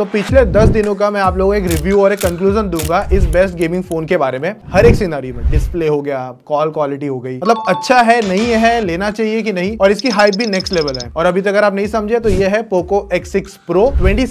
तो पिछले 10 दिनों का मैं आप लोगों को एक रिव्यू और एक कंक्लूजन दूंगा इस बेस्ट गेमिंग फोन के बारे में हर एक सिनारी में डिस्प्ले हो गया कॉल क्वालिटी हो गई मतलब अच्छा है नहीं है लेना चाहिए कि नहीं और इसकी हाइप भी नेक्स्ट लेवल है और अभी तक अगर आप नहीं समझे तो ये है Poco X six Pro twenty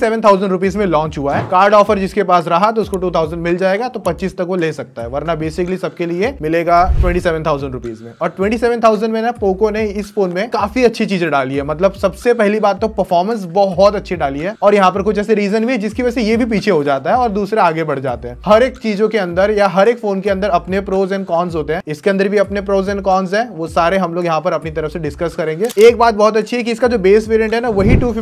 में लॉन्च हुआ है कार्ड ऑफर जिसके पास रहा तो उसको टू मिल जाएगा तो पच्चीस तक वो ले सकता है वरना बेसिकली सबके लिए मिलेगा ट्वेंटी में और ट्वेंटी में ना पोको ने इस फोन में काफी अच्छी चीजें डाली है मतलब सबसे पहली बात तो परफॉर्मेंस बहुत अच्छी डाली है और यहाँ पर कुछ ऐसे रीजन रीजन भी है जिसकी वजह से ये भी पीछे हो जाता है और दूसरे आगे बढ़ जाते हैं हर एक चीजों के अंदर या हर एक फोन के अंदर अपने प्रोज एंड कॉन्स होते हैं इसके अंदर भी अपने प्रोज एंड कॉन्स है वो सारे हम लोग यहाँ पर अपनी तरफ से डिस्कस करेंगे एक बात बहुत अच्छी है कि इसका जो बेस वेरियंट है ना वही टू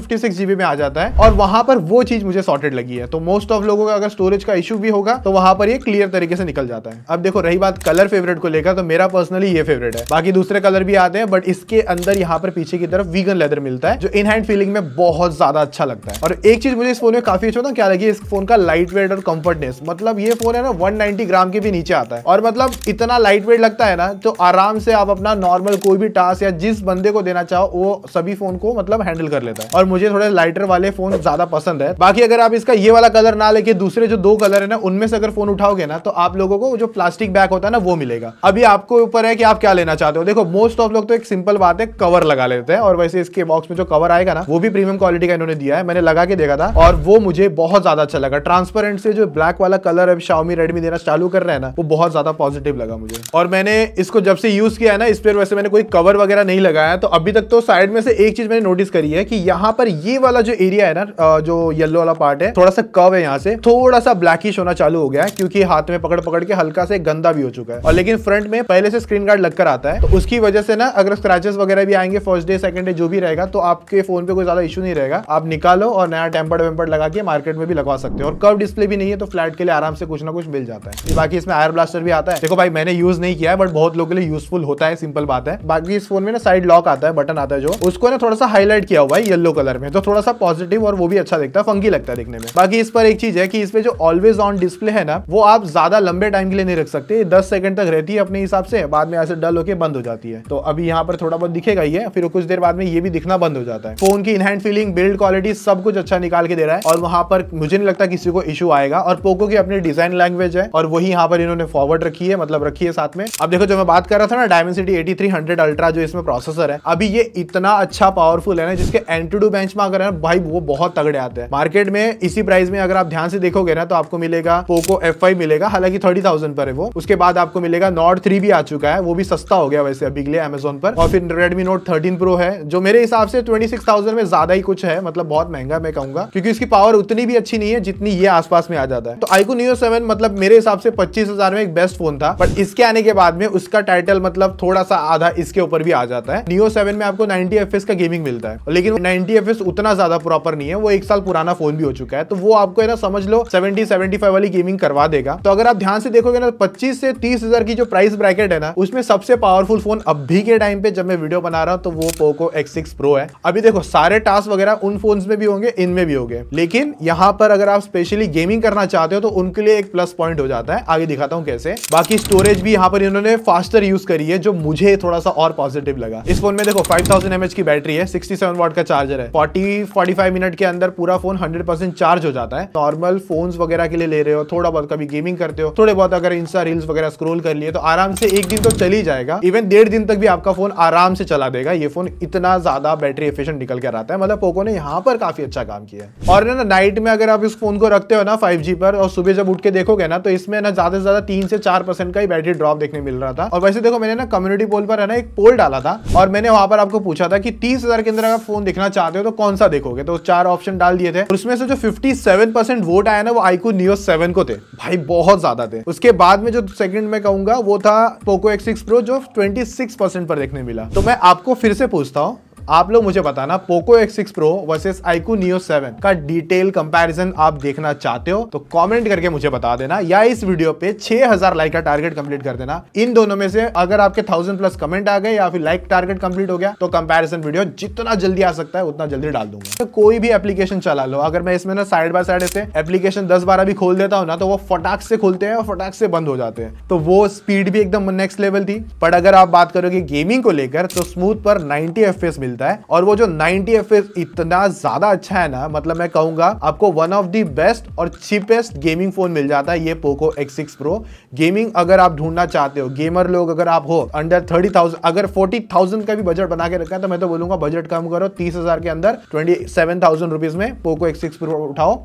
में आ जाता है और वहां पर वो चीज मुझे सॉर्टेड लगी है तो मोस्ट ऑफ लोगों का अगर स्टोरेज का इशू भी होगा तो वहां पर ये क्लियर तरीके से निकल जाता है अब देखो रही बात कलर फेवरेट को लेकर तो मेरा पर्सनली ये फेवरेट है बाकी दूसरे कलर भी आते हैं बट इसके अंदर यहाँ पर पीछे की तरफ वीगन लेदर मिलता है जो इन हैंड फीलिंग में बहुत ज्यादा अच्छा लगता है और एक चीज मुझे इस फोन में काफी अच्छा ना क्या लगी इस फोन का लाइट वेट और कम्फर्टनेस मतलब ये फोन है ना 190 ग्राम के भी नीचे आता है और मतलब इतना लाइट वेट लगता है ना तो आराम से आप अपना नॉर्मल कोई भी टास्क या जिस बंदे को देना चाहो वो सभी फोन को मतलब हैंडल कर लेता है और मुझे थोड़े लाइटर वाले फोन ज्यादा पसंद है बाकी अगर आप इसका ये वाला कलर ना लेके दूसरे जो दो कलर है ना उनमें से अगर फोन उठाओगे ना तो आप लोगों को जो प्लास्टिक बैग होता है ना वो मिलेगा अभी आपको ऊपर है कि आप क्या लेना चाहते हो देखो मोस्ट ऑफ लोग तो एक सिंपल बात है कवर लगा लेते हैं और वैसे इसके बॉक्स में जो कवर आएगा ना वो भी प्रीमियम क्वालिटी का इन्होंने दिया है मैंने लगा के देखा था और वो मुझे बहुत ज्यादा अच्छा लगा ट्रांसपेरेंट से जो ब्लैक वाला कलर अब शाउमी रेडमी देना चालू कर रहे हैं ना वो बहुत ज्यादा पॉजिटिव लगा मुझे और मैंने इसको जब से यूज किया है ना इस पर वैसे मैंने कोई कवर वगैरह नहीं लगाया तो अभी तक तो साइड में से एक चीज मैंने नोटिस करी है कि यहाँ पर ये वाला जो एरिया है ना जो येलो वाला पार्ट है थोड़ा सा कव है यहाँ से थोड़ा सा ब्लैकिश होना चालू हो गया है क्योंकि हाथ में पकड़ पकड़ के हल्का से गंदा भी हो चुका है और लेकिन फ्रंट में पहले से स्क्रीन गार्ड लगकर आता है तो उसकी वजह से ना अगर स्क्रैचेस वगैरह भी आएंगे फर्स्ट डे सेकंड डे जो भी रहेगा तो आपके फोन पे कोई ज्यादा इशू नहीं रहेगा आप निकालो और नया टेम्पर्ड वेम्पर्ड लगा के मार्केट में भी लगवा सकते हो और कर्व डिस्प्ले भी नहीं है तो फ्लैट के लिए आराम से कुछ ना कुछ मिल जाता है बाकी इसमें आयर ब्लास्टर भी आता है देखो भाई मैंने यूज नहीं किया है बट बहुत लोगों के लिए यूजफुल होता है सिंपल बात है बाकी इस फोन में ना साइड लॉक आता है बटन आता है जो उसको ना थोड़ा सा हाईलाइट किया हुआ है येलो कलर में तो थोड़ा सा पॉजिटिव और वो भी अच्छा दिखता है फंकी लगता है देखने में बाकी इस पर एक चीज है कि इसमें जो ऑलवेज ऑन डिस्प्ले है ना वो आप ज्यादा लंबे टाइम के लिए नहीं रख सकते दस सेकंड तक रहती है अपने हिसाब से बाद में ऐसे डल होकर बंद हो जाती है तो अभी यहाँ पर थोड़ा बहुत दिखेगा ही है फिर कुछ देर बाद में ये भी दिखना बंद हो जाता है फोन की इनहैंड फीलिंग बिल्ड क्वालिटी सब कुछ अच्छा निकाल के दे रहा है और वहाँ पर मुझे नहीं लगता किसी को इशू आएगा और पोको की अपनी डिजाइन लैंग्वेज है और वही यहाँ पर इन्होंने फॉरवर्ड रखी है मतलब रखी है साथ में अब देखो जो मैं बात कर रहा था ना city eighty three hundred ultra जो इसमें प्रोसेसर है अभी ये इतना अच्छा पावरफुल है ना जिसके एंटीडू बेंच मार्क है भाई वो बहुत तगड़े आते हैं मार्केट में इसी प्राइस में अगर आप ध्यान से देखोगे ना तो आपको मिलेगा पोको एफ मिलेगा हालांकि थर्टी थाउजेंड पर है वो उसके बाद आपको मिलेगा नॉट थ्री भी आ चुका है वो भी सस्ता हो गया वैसे अभी के लिए अमेजोन पर और फिर रेडमी नोट थर्टीन प्रो है जो मेरे हिसाब से ट्वेंटी में ज्यादा ही कुछ है मतलब बहुत महंगा मैं कहूंगा क्योंकि इसकी पावर उतनी भी अच्छी नहीं है जितनी ये आसपास में आ जाता है तो आईको न्यू सेवन मतलब मेरे हिसाब से पच्चीस हजार में एक बेस्ट फोन था बट इसके आने के बाद में उसका टाइटल मतलब थोड़ा सा आधा इसके ऊपर भी आ जाता है नियो सेवन में आपको नाइनटी एफ का गेमिंग मिलता है लेकिन नाइनटी एफ उतना ज्यादा प्रॉपर नहीं है वो एक साल पुराना फोन भी हो चुका है तो वो आपको है ना समझ लो सेवेंटी सेवेंटी वाली गेमिंग करवा देगा तो अगर आप ध्यान से देखोगे ना पच्चीस से तीस की जो प्राइस ब्रैकेट है ना उसमें सबसे पावरफुल फोन अभी के टाइम पे जब मैं वीडियो बना रहा हूँ तो वो पोको एक्स सिक्स प्रो है अभी देखो सारे टास्क वगैरह उन फोन में भी होंगे इनमें भी होंगे लेकिन यहाँ पर अगर आप स्पेशली गेमिंग करना चाहते हो तो उनके लिए एक प्लस पॉइंट हो जाता है आगे दिखाता हूँ कैसे बाकी स्टोरेज भी यहाँ पर इन्होंने फास्टर यूज करी है जो मुझे थोड़ा सा और पॉजिटिव लगा इस फोन में देखो 5000 थाउजेंड की बैटरी है 67 वाट का चार्जर है 40 45 मिनट के अंदर पूरा फोन 100 चार्ज हो जाता है नॉर्मल फोन वगैरह के लिए ले रहे हो थोड़ा बहुत कभी गेमिंग करते हो थोड़े बहुत अगर इंस्टा रील्स वगैरह स्क्रोल कर लिए तो आराम से एक दिन तो चल ही जाएगा इवन डेढ़ दिन तक भी आपका फोन आराम से चला देगा ये फोन इतना ज्यादा बैटरी एफिशिएंट निकल कर आता है मतलब पोको ने यहाँ पर काफी अच्छा काम किया और ना नाइट में अगर आप इस फोन को रखते हो ना 5G पर और सुबह जब उठ के देखोगे ना तो इसमें ना ज्यादा से ज्यादा तीन से चार परसेंट का ही बैटरी ड्रॉप देखने मिल रहा था और वैसे देखो मैंने ना कम्युनिटी पोल पर है ना एक पोल डाला था और मैंने वहां पर आपको पूछा था कि तीस के अंदर अगर फोन देखना चाहते हो तो कौन सा देखोगे तो चार ऑप्शन डाल दिए थे उसमें से जो फिफ्टी वोट आया ना वो आईकू नियो सेवन को थे भाई बहुत ज्यादा थे उसके बाद में जो सेकंड में कहूंगा वो था पोको एक्स प्रो जो ट्वेंटी पर देखने मिला तो मैं आपको फिर से पूछता हूँ आप लोग मुझे बताना Poco X six Pro versus iQOO Neo seven का डिटेल कंपैरिजन आप देखना चाहते हो तो कमेंट करके मुझे बता देना या इस वीडियो पे 6000 लाइक का टारगेट कंप्लीट कर देना इन दोनों में से अगर आपके 1000 प्लस कमेंट आ गए या फिर लाइक टारगेट कंप्लीट हो गया तो कंपेरिजन वीडियो जितना जल्दी आ सकता है उतना जल्दी डाल दूंगा तो कोई भी एप्लीकेशन चला लो अगर मैं इसमें ना साइड बाय साइड ऐसे एप्लीकेशन दस बारह भी खोल देता हूँ ना तो वो फटाक से खुलते हैं और फटाक से बंद हो जाते हैं तो वो स्पीड भी एकदम नेक्स्ट लेवल थी बट अगर आप बात करोगे गेमिंग को लेकर तो स्मूथ पर नाइनटी एफ मिलता मिलता है और वो जो 90 एफ इतना ज्यादा अच्छा है ना मतलब मैं कहूंगा आपको वन ऑफ दी बेस्ट और चीपेस्ट गेमिंग फोन मिल जाता है ये पोको एक्स प्रो गेमिंग अगर आप ढूंढना चाहते हो गेमर लोग अगर आप हो अंडर थर्टी अगर फोर्टी का भी बजट बना के रखा है तो मैं तो बोलूंगा बजट कम करो तीस के अंदर ट्वेंटी सेवन में पोको एक्स प्रो उठाओ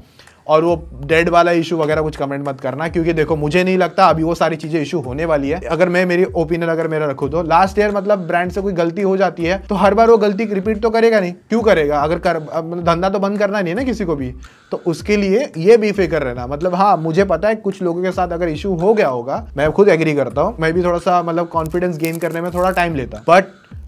और वो डेड वाला इशू वगैरह कुछ कमेंट मत करना क्योंकि देखो मुझे नहीं लगता अभी वो सारी चीज़ें इशू होने वाली है अगर मैं मेरी ओपिनियन अगर मेरा रखू तो लास्ट ईयर मतलब ब्रांड से कोई गलती हो जाती है तो हर बार वो गलती रिपीट तो करेगा नहीं क्यों करेगा अगर कर मतलब धंधा तो बंद करना नहीं है ना किसी को भी तो उसके लिए ये भी फिक्र रहना मतलब हाँ मुझे पता है कुछ लोगों के साथ अगर इशू हो गया होगा मैं खुद एग्री करता हूँ मैं भी थोड़ा सा मतलब कॉन्फिडेंस गेन करने में थोड़ा टाइम लेता बट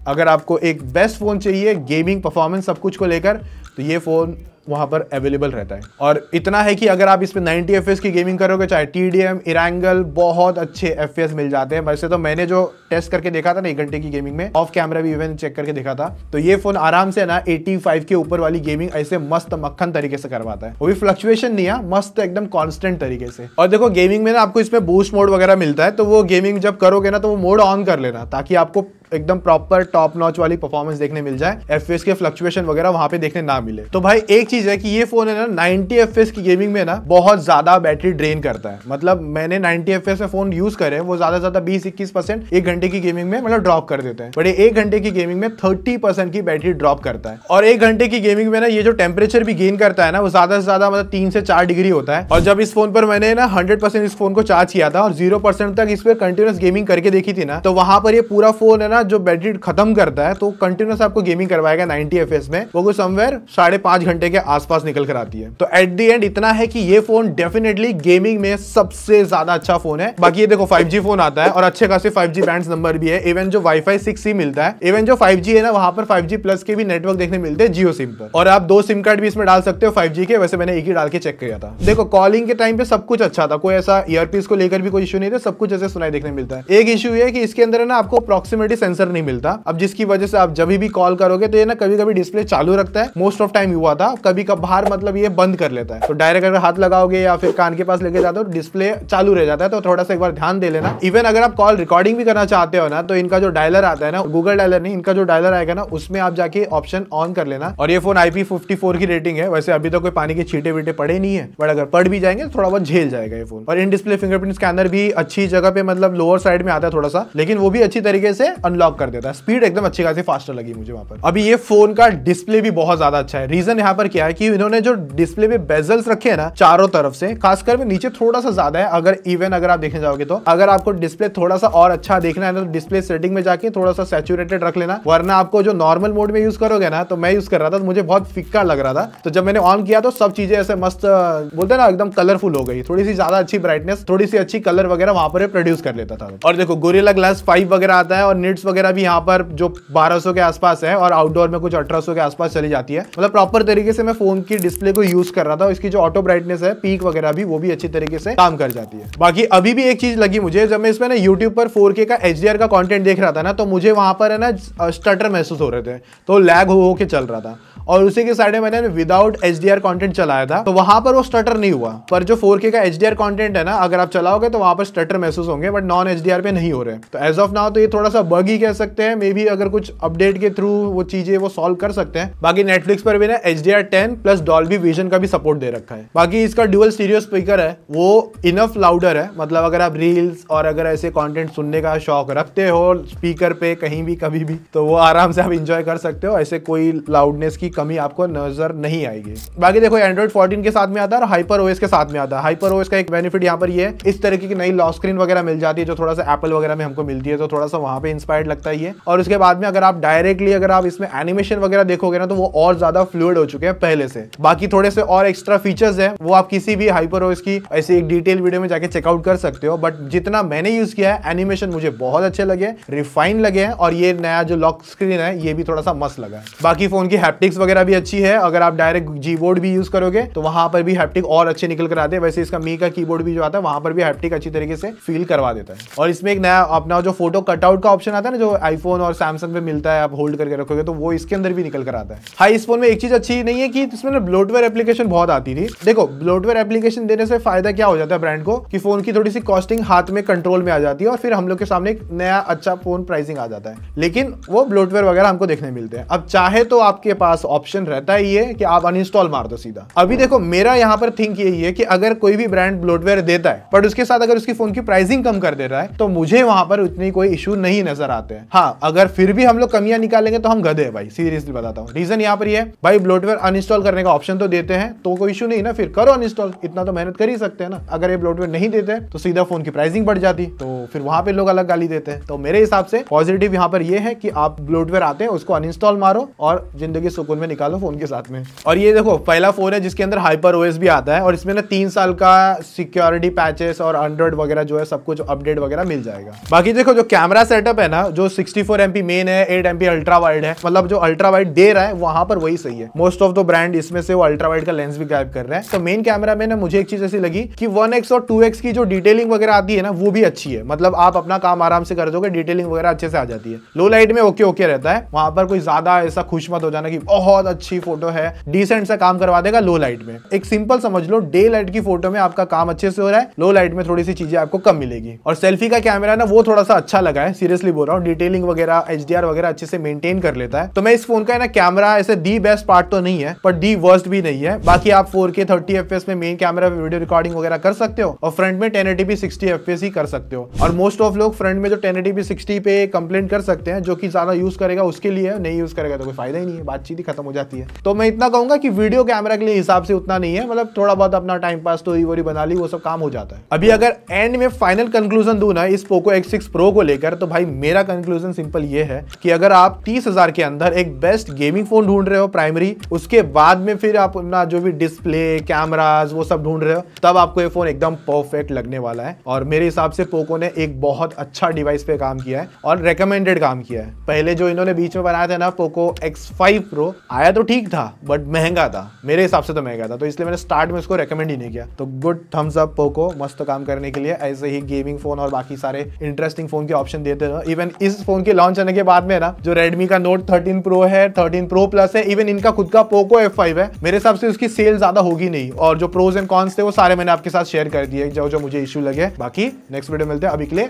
अगर आपको एक बेस्ट फ़ोन चाहिए गेमिंग परफॉर्मेंस सब कुछ को लेकर तो ये फ़ोन वहाँ पर अवेलेबल रहता है और इतना है कि अगर आप इसमें 90 एफ की गेमिंग करोगे चाहे टी डी एम इरांगल बहुत अच्छे एफ मिल जाते हैं वैसे तो मैंने जो टेस्ट करके देखा था ना एक घंटे की गेमिंग में ऑफ कैमरा भी इवन चेक करके देखा था तो ये फोन आराम से ना एटी के ऊपर वाली गेमिंग ऐसे मस्त मक्खन तरीके से करवाता है वो भी फ्लक्चुएशन नहीं है मस्त एकदम कॉन्स्टेंट तरीके से और देखो गेमिंग में ना आपको इसमें बूस्ट मोड वगैरह मिलता है तो वो गेमिंग जब करोगे ना तो वो मोड ऑन कर लेना ताकि आपको एकदम प्रॉपर टॉप नॉच वाली परफॉर्मेंस देखने मिल जाए एफ के फ्लक्चुएशन वगैरह वहां पे देखने ना मिले तो भाई एक चीज है कि ये फोन है ना नाइनटी एफ की गेमिंग में ना बहुत ज्यादा बैटरी ड्रेन करता है मतलब मैंने नाइनटी एफ में फोन यूज करे वो ज्यादा ज्यादा बीस इक्कीस परसेंट एक घंटे की गेमिंग में मतलब ड्रॉप कर देते हैं बट एक घंटे की गेमिंग में थर्टी परसेंट की बैटरी ड्रॉप करता है और एक घंटे की गेमिंग में ना ये जो टेम्परेचर भी गेन करता है ना वो ज्यादा से ज्यादा मतलब तीन से चार डिग्री होता है और जब इस फोन पर मैंने ना हंड्रेड परसेंट इस फोन को चार्ज किया था और जीरो परसेंट तक इस पर कंटिन्यूस गेमिंग करके देखी थी ना तो वहां पर ये पूरा फोन है ना जो बैटरी खत्म करता है तो कंटिन्यूस आपको गेमिंग करवाएगा नाइनटी एफ में वो कुछ समवेयर साढ़े पांच घंटे के आसपास निकल कर आती है तो एट दी एंड इतना है कि ये फोन डेफिनेटली गेमिंग में सबसे ज्यादा अच्छा फोन है बाकी ये देखो 5G फोन आता है और अच्छे खासे 5G बैंड नंबर भी है इवन जो वाई वाईफाई 6C मिलता है इवन जो 5G है ना वहां पर 5G प्लस के भी नेटवर्क देखने मिलते हैं जियो सिम पर और आप दो सिम कार्ड भी इसमें डाल सकते हो फाइव के वैसे मैंने एक ही डाल के चेक किया था देखो कॉलिंग के टाइम पे सब कुछ अच्छा था कोई ऐसा ईयरपीस को लेकर भी कोई इशू नहीं था सब कुछ ऐसे सुनाई देखने मिलता है एक इशू ये है कि इसके अंदर ना आपको अप्रोक्सीमेटली सेंसर नहीं मिलता अब जिसकी वजह से आप जब भी कॉल करोगे तो ये ना कभी कभी डिस्प्ले चालू रखता है मोस्ट ऑफ टाइम हुआ था कभी कभार मतलब ये बंद कर लेता है तो डायरेक्ट अगर हाथ लगाओगे या फिर कान के पास लेके जाते हो तो डिस्प्ले चालू रह जाता है तो थोड़ा सा एक बार ध्यान दे लेना इवन अगर आप कॉल रिकॉर्डिंग भी करना चाहते हो ना तो इनका जो डायलर आता है ना गूगल डायलर नहीं इनका जो डायलर आएगा ना उसमें आप जाके ऑप्शन ऑन कर लेना और ये फोन आईपी की रेटिंग है वैसे अभी तो कोई पानी के छीटे वीटे पड़े नहीं है बट अगर पड़ भी जाएंगे तो थोड़ा बहुत झेल जाएगा ये फोन और इन डिस्प्ले फिंगरप्रिंट स्कैनर भी अच्छी जगह पे मतलब लोअर साइड में आता है थोड़ा सा लेकिन वो भी अच्छी तरीके से और अनलॉक कर देता है स्पीड एकदम अच्छी खासी फास्टर लगी मुझे वहां पर अभी ये फोन का डिस्प्ले भी बहुत ज्यादा अच्छा है रीजन यहाँ पर क्या है कि इन्होंने जो डिस्प्ले में बेजल्स रखे है ना चारों तरफ से खासकर में नीचे थोड़ा सा ज्यादा है अगर इवन अगर आप देखने जाओगे तो अगर आपको डिस्प्ले थोड़ा सा और अच्छा देखना है तो डिस्प्ले सेटिंग में जाके थोड़ा सा सेचुरेटेड रख लेना वरना आपको जो नॉर्मल मोड में यूज करोगे ना तो मैं यूज कर रहा था तो मुझे बहुत फिक्का लग रहा था तो जब मैंने ऑन किया तो सब चीजें ऐसे मस्त बोलते हैं ना एकदम कलरफुल हो गई थोड़ी सी ज्यादा अच्छी ब्राइटनेस थोड़ी सी अच्छी कलर वगैरह वहां पर प्रोड्यूस कर लेता था और देखो गोरेला ग्लास फाइव वगैरह आता है और निट्स वगैरह भी यहाँ पर जो 1200 के आसपास है और आउटडोर में कुछ 1800 के आसपास चली जाती है मतलब प्रॉपर तरीके से मैं फोन की डिस्प्ले को यूज कर रहा था इसकी जो ऑटो ब्राइटनेस है पीक वगैरह भी वो भी अच्छी तरीके से काम कर जाती है बाकी अभी भी एक चीज लगी मुझे जब मैं इसमें ना यूट्यूब पर फोर का एच का कॉन्टेंट देख रहा था ना तो मुझे वहां पर है ना स्टटर महसूस हो रहे थे तो लैग हो के चल रहा था और उसी के साइड में मैंने विदाउट एच डी कंटेंट चलाया था तो वहां पर वो स्टटर नहीं हुआ पर जो फोर का एच डी कंटेंट है ना अगर आप चलाओगे तो वहां पर स्टटर महसूस होंगे बट नॉन एच पे नहीं हो रहे तो एज ऑफ नाउ तो ये थोड़ा सा बग ही कह सकते हैं मे बी अगर कुछ अपडेट के थ्रू वो चीजें वो सॉल्व कर सकते हैं बाकी नेटफ्लिक्स पर भी ना H D R ten plus Dolby Vision का भी सपोर्ट दे रखा है बाकी इसका ड्यूअल स्टीरियो स्पीकर है वो इनफ लाउडर है मतलब अगर आप रील्स और अगर ऐसे कॉन्टेंट सुनने का शौक रखते हो स्पीकर पे कहीं भी कभी भी तो वो आराम से आप इंजॉय कर सकते हो ऐसे कोई लाउडनेस की कमी आपको नजर नहीं आएगी बाकी देखो एंड्रॉइड फोर्टीन के साथ में आता है और हाइपर ओएस के साथ में आता है हाइपर ओएस का एक बेनिफिट यहाँ पर ये इस तरीके की नई लॉक स्क्रीन वगैरह मिल जाती है जो थोड़ा सा एप्पल वगैरह में हमको मिलती है तो थोड़ा सा वहां पर इंस्पायर्ड लगता है ये और उसके बाद में अगर आप डायरेक्टली अगर आप इसमें एनिमेशन वगैरह देखोगे ना तो वो और ज्यादा फ्लूड हो चुके हैं पहले से बाकी थोड़े से और एक्स्ट्रा फीचर्स है वो आप किसी भी हाइपर ओएस की ऐसे एक डिटेल वीडियो में जाके चेकआउट कर सकते हो बट जितना मैंने यूज किया है एनिमेशन मुझे बहुत अच्छे लगे रिफाइन लगे हैं और ये नया जो लॉक स्क्रीन है ये भी थोड़ा सा मस्त लगा है बाकी फोन की हैप्टिक्स वगैरह भी अच्छी है अगर आप डायरेक्ट जी भी यूज करोगे तो वहां पर भी हैप्टिक और अच्छे निकल कर आते हैं वैसे इसका मी का की भी जो आता है वहां पर भी हैप्टिक अच्छी तरीके से फील करवा देता है और इसमें एक नया अपना जो फोटो कटआउट का ऑप्शन आता है ना जो आईफोन और सैमसंग में मिलता है आप होल्ड करके रखोगे तो वो इसके अंदर भी निकल कर आता है हाई इस फोन में एक चीज अच्छी नहीं है कि इसमें ना ब्लोटवेयर एप्लीकेशन बहुत आती थी देखो ब्लोटवेयर एप्लीकेशन देने से फायदा क्या हो जाता है ब्रांड को कि फोन की थोड़ी सी कॉस्टिंग हाथ में कंट्रोल में आ जाती है और फिर हम लोग के सामने एक नया अच्छा फोन प्राइसिंग आ जाता है लेकिन वो ब्लोटवेयर वगैरह हमको देखने मिलते हैं अब चाहे तो आपके पास ऑप्शन रहता ही है कि आप अनइंस्टॉल मार दो सीधा अभी देखो मेरा यहाँ पर थिंक यही है कि अगर कोई भी ब्रांड ब्लोटवेयर देता है बट उसके साथ अगर उसकी फोन की प्राइसिंग कम कर दे रहा है तो मुझे वहां पर उतनी कोई इशू नहीं नजर आते हैं हाँ अगर फिर भी हम लोग कमियां निकालेंगे तो हम गधे हैं भाई सीरियसली बताता हूँ रीजन यहाँ पर ये है भाई ब्लोटवेयर अनइंस्टॉल करने का ऑप्शन तो देते हैं तो कोई इशू नहीं ना फिर करो अनइंस्टॉल इतना तो मेहनत कर ही सकते हैं ना अगर ये ब्लोटवेयर नहीं देते तो सीधा फोन की प्राइसिंग बढ़ जाती तो फिर वहां पर लोग अलग गाली देते हैं तो मेरे हिसाब से पॉजिटिव यहाँ पर यह है कि आप ब्लोटवेयर आते हैं उसको अनइंस्टॉल मारो और जिंदगी सुकून में में निकालो फोन के साथ में और ये देखो पहला फोन है जिसके अंदर हाइपर ओएस भी आता है और इसमें ना तीन साल का सिक्योरिटी पैचेस और एंड्रॉइड वगैरह जो है सब कुछ अपडेट वगैरह मिल जाएगा बाकी देखो जो कैमरा सेटअप है ना जो सिक्सटी फोर मेन है एट एमपी अल्ट्रा वाइड है मतलब जो अल्ट्रा वाइड दे रहा है वहां पर वही सही है मोस्ट ऑफ द ब्रांड इसमें से वो अल्ट्रा वाइड का लेंस भी गायब कर रहे हैं तो मेन कैमरा में ना मुझे एक चीज ऐसी लगी कि वन और टू की जो डिटेलिंग वगैरह आती है ना वो भी अच्छी है मतलब आप अपना काम आराम से कर दोगे डिटेलिंग वगैरह अच्छे से आ जाती है लो लाइट में ओके ओके रहता है वहां पर कोई ज्यादा ऐसा खुश मत हो जाना कि ओहो बहुत अच्छी फोटो है डिसेंट सा काम करवा देगा लो लाइट में एक सिंपल समझ लो डे लाइट की फोटो में आपका काम अच्छे से हो रहा है लो लाइट में थोड़ी सी चीजें आपको कम मिलेगी और सेल्फी का कैमरा ना वो थोड़ा सा अच्छा लगा है सीरियसली बोल रहा हूँ डिटेलिंग वगैरह एच वगैरह अच्छे से मेंटेन कर लेता है तो मैं इस फोन का ना कैमरा ऐसे दी बेस्ट पार्ट तो नहीं है पर दी वर्स्ट भी नहीं है बाकी आप फोर के थर्टी में मेन कैमरा वीडियो रिकॉर्डिंग वगैरह कर सकते हो और फ्रंट में टेन एटीपी सिक्सटी एफ ही कर सकते हो और मोस्ट ऑफ लोग फ्रंट में जो टेन एटीपी सिक्सटी पे कंप्लेंट कर सकते हैं जो कि ज्यादा यूज करेगा उसके लिए नहीं यूज करेगा तो कोई फायदा ही नहीं है बातचीत ही खत्म हो जाती है तो मैं इतना कहूंगा कि वीडियो कैमरा के लिए हिसाब से उतना नहीं है मतलब थोड़ा बहुत अपना टाइम पास तो ही वोरी बना ली वो सब काम हो जाता है अभी अगर एंड में फाइनल कंक्लूजन दू ना इस पोको एक्स सिक्स प्रो को लेकर तो भाई मेरा कंक्लूजन सिंपल ये है कि अगर आप तीस के अंदर एक बेस्ट गेमिंग फोन ढूंढ रहे हो प्राइमरी उसके बाद में फिर आप अपना जो भी डिस्प्ले कैमराज वो सब ढूंढ रहे हो तब आपको ये फोन एकदम परफेक्ट लगने वाला है और मेरे हिसाब से पोको ने एक बहुत अच्छा डिवाइस पे काम किया है और रेकमेंडेड काम किया है पहले जो इन्होंने बीच में बनाया था ना पोको एक्स फाइव प्रो आया तो ठीक था बट महंगा था मेरे हिसाब से तो महंगा था तो इसलिए मैंने स्टार्ट में इसको रेकमेंड ही नहीं किया तो गुड थम्स अप पोको मस्त काम करने के लिए ऐसे ही गेमिंग फोन और बाकी सारे इंटरेस्टिंग फोन के ऑप्शन देते रहो इवन इस फोन के लॉन्च होने के बाद में ना जो रेडमी का नोट थर्टीन प्रो है थर्टीन प्रो प्लस है इवन इनका खुद का पोको एफ है मेरे हिसाब से उसकी सेल ज्यादा होगी नहीं और जो प्रोज एंड कॉन्स थे वो सारे मैंने आपके साथ शेयर कर दिए जो जो मुझे इश्यू लगे बाकी नेक्स्ट वीडियो मिलते हैं अभी के लिए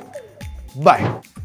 बाय